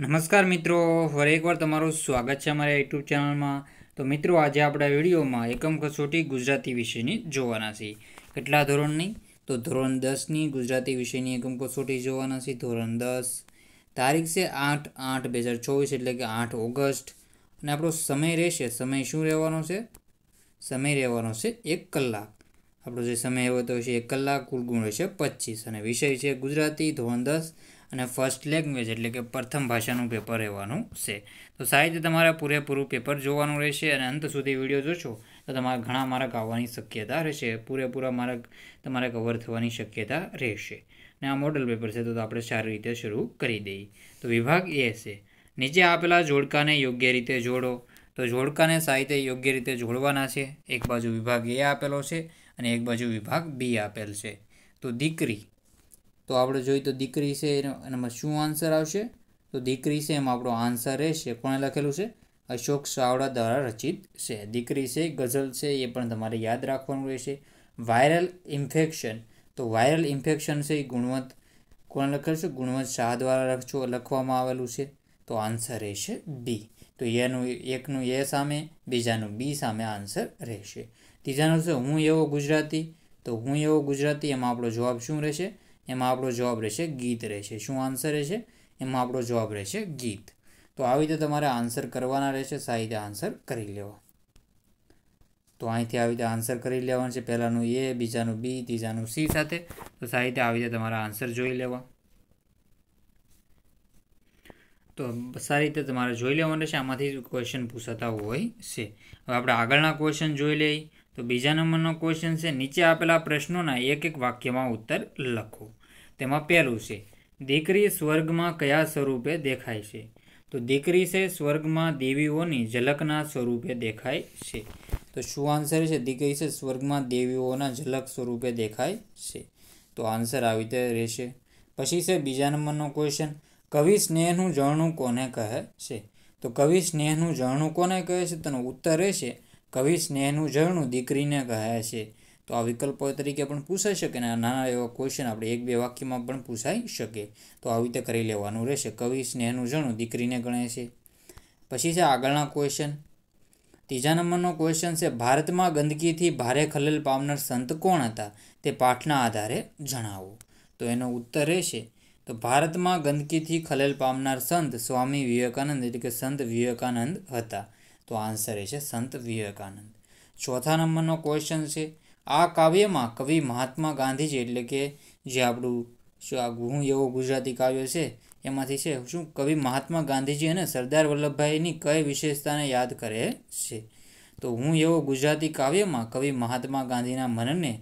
નમસ્કાર મિત્રો ફરી એકવાર તમારું સ્વાગત છે અમારા યુટ્યુબ ચેનલમાં તો મિત્રો આજે આપણા વિડીયોમાં એકમ કસોટી ગુજરાતી વિષયની જોવાના છે કેટલા ધોરણની તો ધોરણ દસની ગુજરાતી વિષયની એકમ કસોટી જોવાના છે ધોરણ દસ તારીખ છે આઠ આઠ બે હજાર ચોવીસ એટલે કે આઠ ઓગસ્ટ અને આપણો સમય રહેશે સમય શું રહેવાનો છે સમય રહેવાનો છે એક કલાક આપણો જે સમય રહેતો છે એક કલાક કુલ ગુણ રહેશે પચીસ અને વિષય છે ગુજરાતી ધોરણ દસ અને ફર્સ્ટ લેંગ્વેજ એટલે કે પ્રથમ ભાષાનું પેપર રહેવાનું છે તો સાહિત્ય તમારે પૂરેપૂરું પેપર જોવાનું રહેશે અને અંત સુધી વિડીયો જોશો તો તમારા ઘણા માર્ક આવવાની શક્યતા રહેશે પૂરેપૂરા માર્ક તમારે કવર થવાની શક્યતા રહેશે અને આ મોડલ પેપર છે તો આપણે સારી રીતે શરૂ કરી દઈએ તો વિભાગ એ છે નીચે આપેલા જોડકાને યોગ્ય રીતે જોડો તો જોડકાને સાહિત્ય યોગ્ય રીતે જોડવાના છે એક બાજુ વિભાગ એ આપેલો છે અને એક બાજુ વિભાગ બી આપેલ છે તો દીકરી તો આપણે જોઈએ તો દીકરી છે એનામાં શું આન્સર આવશે તો દીકરી છે એમાં આપણો આન્સર રહેશે કોણે લખેલું છે અશોક સાવડા દ્વારા રચિત છે દીકરી છે ગઝલ છે એ પણ તમારે યાદ રાખવાનું રહેશે વાયરલ ઇન્ફેક્શન તો વાયરલ ઇન્ફેક્શન છે એ ગુણવત્ત કોણે લખેલું છે ગુણવત્ત શાહ દ્વારા લખજો લખવામાં આવેલું છે તો આન્સર રહેશે બી તો એનું એકનું એ સામે બીજાનું બી સામે આન્સર રહેશે ત્રીજાનું છે હું એવો ગુજરાતી તો હું એવો ગુજરાતી એમાં આપણો જવાબ શું રહેશે એમાં આપણો જવાબ રહેશે ગીત રહેશે શું આન્સર રહેશે એમાં આપણો જવાબ રહેશે ગીત તો આવી રીતે તમારે આન્સર કરવાના રહેશે સારી રીતે આન્સર કરી લેવા તો અહીંથી આવી રીતે આન્સર કરી લેવાનું છે પહેલાંનું એ બીજાનું બી ત્રીજાનું સી સાથે તો સારી રીતે આવી રીતે તમારા આન્સર જોઈ લેવા તો સારી રીતે તમારે જોઈ લેવાનું રહેશે આમાંથી ક્વેશ્ચન પૂછાતા હોય છે હવે આપણે આગળના ક્વેશ્ચન જોઈ લઈએ તો બીજા નંબરનો ક્વેશ્ચન છે નીચે આપેલા પ્રશ્નોના એક એક વાક્યમાં ઉત્તર લખો તેમાં પહેલું છે દીકરી સ્વર્ગમાં કયા સ્વરૂપે દેખાય છે તો દીકરી છે સ્વર્ગમાં દેવીઓની ઝલકના સ્વરૂપે દેખાય છે તો શું આન્સર છે દીકરી છે સ્વર્ગમાં દેવીઓના ઝલક સ્વરૂપે દેખાય છે તો આન્સર આવી રીતે રહેશે પછી છે બીજા નંબરનો ક્વેશ્ચન કવિ સ્નેહનું ઝરણું કોને કહે છે તો કવિ સ્નેહનું ઝરણું કોને કહે છે તેનો ઉત્તર રહેશે કવિ સ્નેહનું ઝરણું દીકરીને કહે છે તો આ વિકલ્પો તરીકે પણ પૂછાઈ શકે ને નાના એવા ક્વેશ્ચન આપણે એક બે વાક્યમાં પણ પૂછાઈ શકે તો આવી રીતે કરી લેવાનું રહેશે કવિ સ્નેહનું જણું દીકરીને ગણે છે પછી છે આગળના ક્વેશ્ચન ત્રીજા નંબરનો ક્વેશ્ચન છે ભારતમાં ગંદકીથી ભારે ખલેલ પામનાર સંત કોણ હતા તે પાઠના આધારે જણાવો તો એનો ઉત્તર રહેશે તો ભારતમાં ગંદકીથી ખલેલ પામનાર સંત સ્વામી વિવેકાનંદ એટલે કે સંત વિવેકાનંદ હતા તો આન્સર એ છે સંત વિવેકાનંદ ચોથા નંબરનો ક્વેશ્ચન છે આ કાવ્યમાં કવિ મહાત્મા ગાંધીજી એટલે કે જે આપણું શું હું એવો ગુજરાતી કાવ્ય છે એમાંથી છે શું કવિ મહાત્મા ગાંધીજી અને સરદાર વલ્લભભાઈની કઈ વિશેષતાને યાદ કરે છે તો હું એવો ગુજરાતી કાવ્યમાં કવિ મહાત્મા ગાંધીના મનને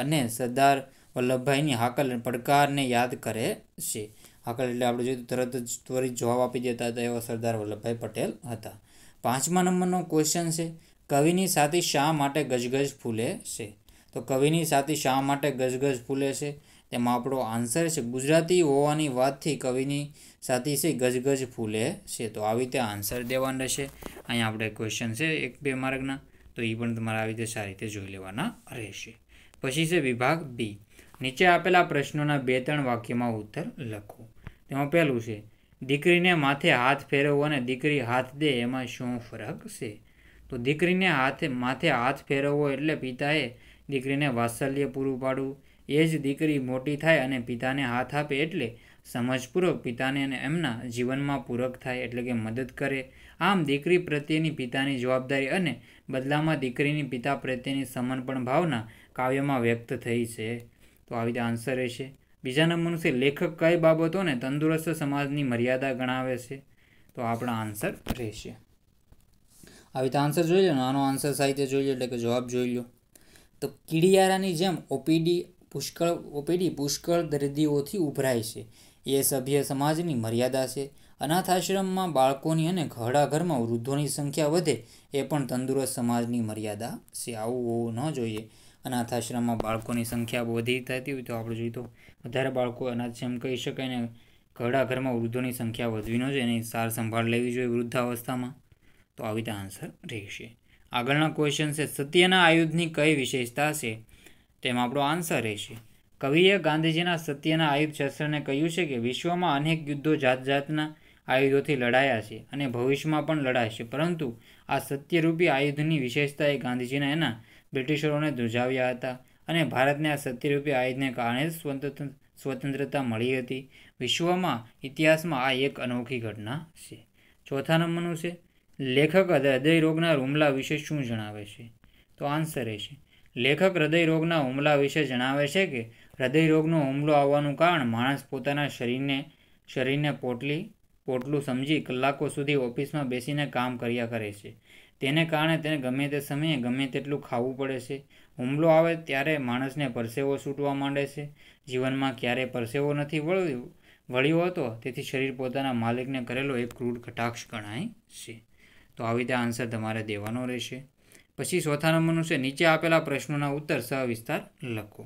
અને સરદાર વલ્લભભાઈની હાકલ પડકારને યાદ કરે છે હાકલ એટલે આપણે જોયું તરત જ ત્વરિત જવાબ આપી દેતા હતા એવા સરદાર વલ્લભભાઈ પટેલ હતા પાંચમા નંબરનો ક્વેશ્ચન છે કવિની સાથી શા માટે ગજગજ ફૂલે છે તો કવિની સાથી શા માટે ગજગજ ફૂલે છે તેમાં આપણો આન્સર છે ગુજરાતી હોવાની વાતથી કવિની સાથી છે ગજગજ ફૂલે છે તો આવી રીતે આન્સર દેવાનો રહેશે અહીંયા આપણે ક્વેશ્ચન છે એક બે માર્કના તો એ પણ તમારે આવી રીતે સારી રીતે જોઈ લેવાના રહેશે પછી છે વિભાગ બી નીચે આપેલા પ્રશ્નોના બે ત્રણ વાક્યમાં ઉત્તર લખો તેમાં પહેલું છે દીકરીને માથે હાથ ફેરવવો અને દીકરી હાથ દે એમાં શું ફરક છે તો દીકરીને હાથે માથે હાથ ફેરવવો એટલે પિતાએ દીકરીને વાત્સલ્ય પૂરું પાડવું એ જ દીકરી મોટી થાય અને પિતાને હાથ આપે એટલે સમજપૂર્વક પિતાને અને એમના જીવનમાં પૂરક થાય એટલે કે મદદ કરે આમ દીકરી પ્રત્યેની પિતાની જવાબદારી અને બદલામાં દીકરીની પિતા પ્રત્યેની સમર્પણ ભાવના કાવ્યમાં વ્યક્ત થઈ છે તો આવી રીતે આન્સર રહેશે બીજા નંબરનું છે લેખક કઈ બાબતોને તંદુરસ્ત સમાજની મર્યાદા ગણાવે છે તો આપણા આન્સર રહેશે આવી તો આન્સર જોઈ લો નાનો આન્સર સાહિત્ય જોઈ લો એટલે કે જવાબ જોઈ લો તો કીડિયારાની જેમ ઓપીડી પુષ્કળ ઓપીડી પુષ્કળ દર્દીઓથી ઉભરાય છે એ સભ્ય સમાજની મર્યાદા છે અનાથ આશ્રમમાં બાળકોની અને ઘરમાં વૃદ્ધોની સંખ્યા વધે એ પણ તંદુરસ્ત સમાજની મર્યાદા છે આવું હોવું ન જોઈએ અનાથ આશ્રમમાં બાળકોની સંખ્યા વધી થતી હોય તો આપણે જોઈએ તો વધારે બાળકો અનાથાશ્રમ કહી શકાય ને ઘરડા ઘરમાં વૃદ્ધોની સંખ્યા વધવી ન એની સાર સંભાળ લેવી જોઈએ વૃદ્ધાવસ્થામાં તો આવી રીતે આન્સર રહેશે આગળના ક્વેશ્ચન છે સત્યના આયુધની કઈ વિશેષતા છે તેમાં આપણો આન્સર રહેશે કવિએ ગાંધીજીના સત્યના આયુધ શસ્ત્રને કહ્યું છે કે વિશ્વમાં અનેક યુદ્ધો જાત જાતના આયુધોથી લડાયા છે અને ભવિષ્યમાં પણ લડાશે પરંતુ આ સત્યરૂપી આયુધની વિશેષતા એ ગાંધીજીના એના બ્રિટિશરોને ધ્રુજાવ્યા હતા અને ભારતને આ સત્યરૂપી આયુધને કારણે સ્વતંત્ર સ્વતંત્રતા મળી હતી વિશ્વમાં ઇતિહાસમાં આ એક અનોખી ઘટના છે ચોથા નંબરનું છે લેખક હૃદયરોગના હુમલા વિશે શું જણાવે છે તો આન્સર એ છે લેખક હૃદયરોગના હુમલા વિશે જણાવે છે કે હૃદયરોગનો હુમલો આવવાનું કારણ માણસ પોતાના શરીરને શરીરને પોટલી પોટલું સમજી કલાકો સુધી ઓફિસમાં બેસીને કામ કર્યા કરે છે તેને કારણે તેને ગમે તે સમયે ગમે તેટલું ખાવું પડે છે હુમલો આવે ત્યારે માણસને પરસેવો છૂટવા માંડે છે જીવનમાં ક્યારેય પરસેવો નથી વળ્યો વળ્યો હતો તેથી શરીર પોતાના માલિકને કરેલો એક ક્રૂર કટાક્ષ ગણાય છે તો આવી રીતે આન્સર તમારે દેવાનો રહેશે પછી ચોથા નંબરનું છે નીચે આપેલા પ્રશ્નોના ઉત્તર સવિસ્તાર લખો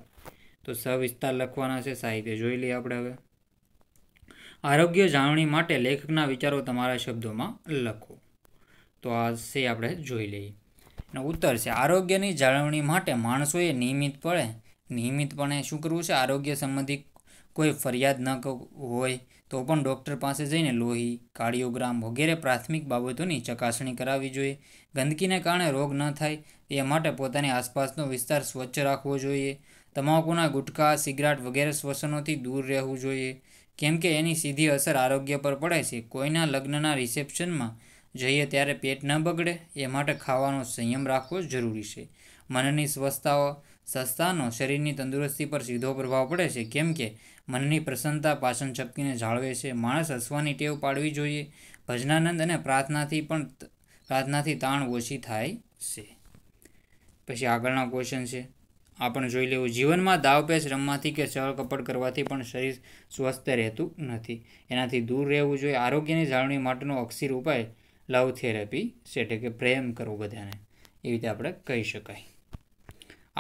તો સવિસ્તાર લખવાના છે સાહિત્ય જોઈ લઈએ આપણે હવે આરોગ્ય જાળવણી માટે લેખકના વિચારો તમારા શબ્દોમાં લખો તો આ છે આપણે જોઈ લઈએ અને ઉત્તર છે આરોગ્યની જાળવણી માટે માણસોએ નિયમિતપણે નિયમિતપણે શું કરવું છે આરોગ્ય સંબંધી કોઈ ફરિયાદ ન હોય તો પણ ડૉક્ટર પાસે જઈને લોહી કાર્ડિયોગ્રામ વગેરે પ્રાથમિક બાબતોની ચકાસણી કરાવવી જોઈએ ગંદકીને કારણે રોગ ન થાય એ માટે પોતાની આસપાસનો વિસ્તાર સ્વચ્છ રાખવો જોઈએ તમાકુના ગુટખા સિગરેટ વગેરે શ્વસનોથી દૂર રહેવું જોઈએ કેમ કે એની સીધી અસર આરોગ્ય પર પડે છે કોઈના લગ્નના રિસેપ્શનમાં જઈએ ત્યારે પેટ ન બગડે એ માટે ખાવાનો સંયમ રાખવો જરૂરી છે મનની સ્વસ્થતાઓ સસ્તાનો શરીરની તંદુરસ્તી પર સીધો પ્રભાવ પડે છે કેમ કે મનની પ્રસન્નતા પાચન શક્તિને જાળવે છે માણસ હસવાની ટેવ પાડવી જોઈએ ભજનાનંદ અને પ્રાર્થનાથી પણ પ્રાર્થનાથી તાણ ઓછી થાય છે પછી આગળના ક્વેશ્ચન છે આપણે જોઈ લેવું જીવનમાં દાવપેચ રમવાથી કે ચળ કપડ કરવાથી પણ શરીર સ્વસ્થ રહેતું નથી એનાથી દૂર રહેવું જોઈએ આરોગ્યની જાળવણી માટેનો અક્ષીર ઉપાય લવ થેરેપી છે એટલે કે પ્રેમ કરવો બધાને એ રીતે આપણે કહી શકાય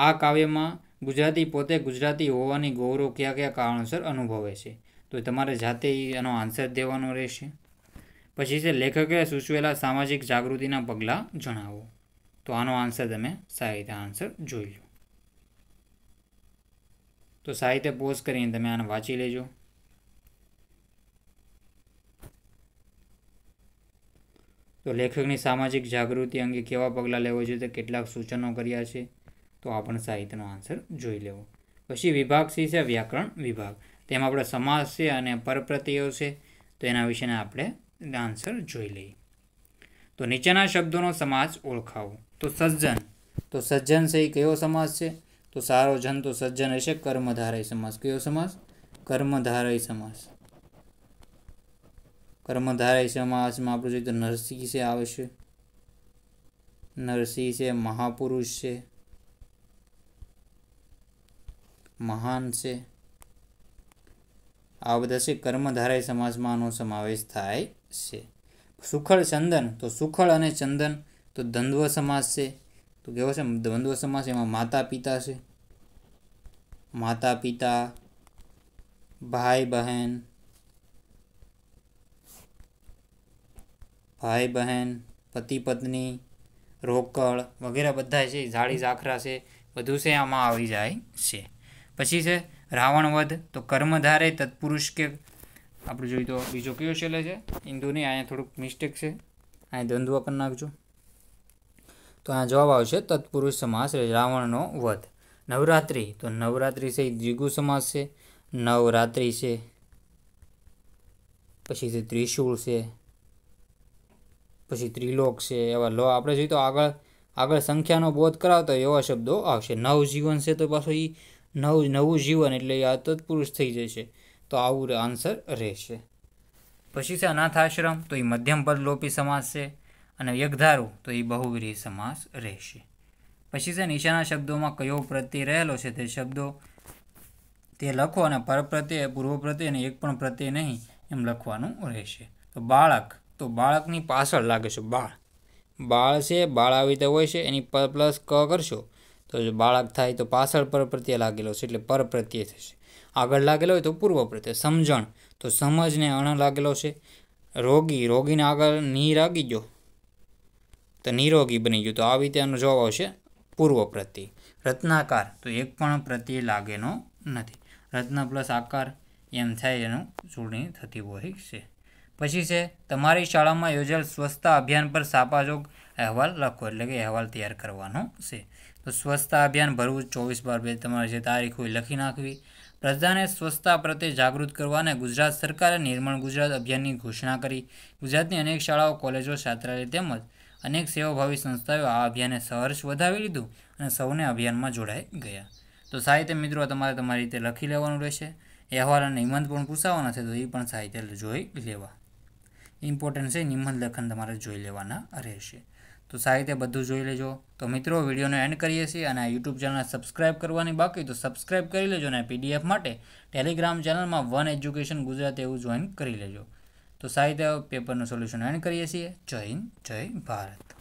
આ કાવ્યમાં ગુજરાતી પોતે ગુજરાતી હોવાની ગૌરવ કયા કયા કારણોસર અનુભવે છે તો તમારે જાતે એનો આન્સર દેવાનો રહેશે પછી છે લેખકે સૂચવેલા સામાજિક જાગૃતિના પગલાં જણાવો તો આનો આન્સર તમે સાહિત્ય આન્સર જોઈ લો તો સાહિત્ય પોઝ કરીને તમે આને વાંચી લેજો તો લેખકની સામાજિક જાગૃતિ અંગે કેવા પગલાં લેવા જોઈએ તો કેટલાક સૂચનો કર્યા છે તો આ પણ સાહિત્યનો આન્સર જોઈ લેવો પછી વિભાગ સી છે વ્યાકરણ વિભાગ તેમાં આપણે સમાસ છે અને પરપ્રત્યયો છે તો એના વિશેના આપણે આન્સર જોઈ લઈએ તો નીચેના શબ્દોનો સમાસ ઓળખાવો તો સજ્જન તો સજ્જન છે એ કયો સમાસ છે તો સારો જન તો સજ્જન હશે કર્મધારય સમાસ કયો સમાસ કર્મધારય સમાસ કર્મધારય છે સમાસમાં આપણે જોઈએ તો નરસિંહ છે આવશે નરસિંહ છે મહાપુરુષ છે મહાન છે આ બધા છે કર્મધારય સમાસમાં આનો સમાવેશ થાય છે સુખળ ચંદન તો સુખળ અને ચંદન તો દ્વંદ્વ સમાજ છે તો કેવો છે દ્વંદ્વ સમાજ એમાં માતા પિતા છે માતા પિતા ભાઈ બહેન ભાઈ બહેન પતિ પત્ની રોકડ વગેરે બધા છે ઝાડી ઝાખરા છે બધું છે આમાં આવી જાય છે પછી છે રાવણવધ તો કર્મધારે તત્પુરુષ કે આપણે જોઈએ તો બીજો કયો છેલ્લે છે હિન્દુની અહીંયા થોડુંક મિસ્ટેક છે અહીંયા દ્વંદ્વ કરી નાખજો તો આ જવાબ આવશે તત્પુરુષ સમાસ રાવણનો વધ નવરાત્રિ તો નવરાત્રિ છે દ્વિગુ સમાસ છે નવરાત્રિ છે પછી છે ત્રિશૂળ છે પછી ત્રિલોક છે એવા લો આપણે જોઈએ તો આગળ આગળ સંખ્યાનો બોધ કરાવતો એવા શબ્દો આવશે નવજીવન છે તો પાછો એ નવ નવું જીવન એટલે એ તત્પુરુષ થઈ જશે તો આવું આન્સર રહેશે પછી છે અનાથ આશ્રમ તો એ મધ્યમ પદ લોપી સમાસ છે અને યગધારું તો એ બહુવિરી સમાસ રહેશે પછી છે નીચેના શબ્દોમાં કયો પ્રત્યે રહેલો છે તે શબ્દો તે લખો અને પર પ્રત્યય પૂર્વ પ્રત્યય અને એક પણ પ્રત્યે નહીં એમ લખવાનું રહેશે તો બાળક તો બાળકની પાછળ લાગે છે બાળ બાળ છે બાળ આવી રીતે હોય છે એની પર પ્લસ ક કરશો તો જો બાળક થાય તો પાછળ પર પ્રત્યય લાગેલો છે એટલે પર પ્રત્યય થશે આગળ લાગેલો હોય તો પૂર્વ પ્રત્યય સમજણ તો સમજને અણ લાગેલો છે રોગી રોગીને આગળ ની લાગી ગયો તો નિરોગી બની ગયો તો આવી રીતે આનો જવાબ આવશે પૂર્વ પ્રત્યય રત્નાકાર તો એક પણ પ્રત્યય લાગેનો નથી રત્ન પ્લસ આકાર એમ થાય એનું જોડણી થતી હોય છે પછી છે તમારી શાળામાં યોજાયેલ સ્વચ્છતા અભિયાન પર સાપાજોગ અહેવાલ લખો એટલે કે અહેવાલ તૈયાર કરવાનો છે તો સ્વચ્છતા અભિયાન ભરવું ચોવીસ બાર બે તમારે જે તારીખ હોય લખી નાખવી પ્રજાને સ્વચ્છતા પ્રત્યે જાગૃત કરવાને ગુજરાત સરકારે નિર્મળ ગુજરાત અભિયાનની ઘોષણા કરી ગુજરાતની અનેક શાળાઓ કોલેજો છાત્રાલય તેમજ અનેક સેવાભાવી સંસ્થાઓ આ અભિયાને સહર્ષ વધાવી લીધું અને સૌને અભિયાનમાં જોડાઈ ગયા તો સાહિત્ય મિત્રો તમારે તમારી રીતે લખી લેવાનું રહેશે અહેવાલ અને હિમંત પણ પૂછાવાના છે તો એ પણ સાહિત્ય જોઈ લેવા ઇમ્પોર્ટન્ટ છે નિબંધ લેખન તમારે જોઈ લેવાના રહેશે તો સારી રીતે બધું જોઈ લેજો તો મિત્રો વિડીયોને એન્ડ કરીએ છીએ અને આ યુટ્યુબ ચેનલને સબસ્ક્રાઇબ કરવાની બાકી તો સબસ્ક્રાઇબ કરી લેજો અને પીડીએફ માટે ટેલિગ્રામ ચેનલમાં વન એજ્યુકેશન ગુજરાત એવું જોઈન કરી લેજો તો સારી રીતે પેપરનું સોલ્યુશન એન્ડ કરીએ છીએ જય હિન્દ જય ભારત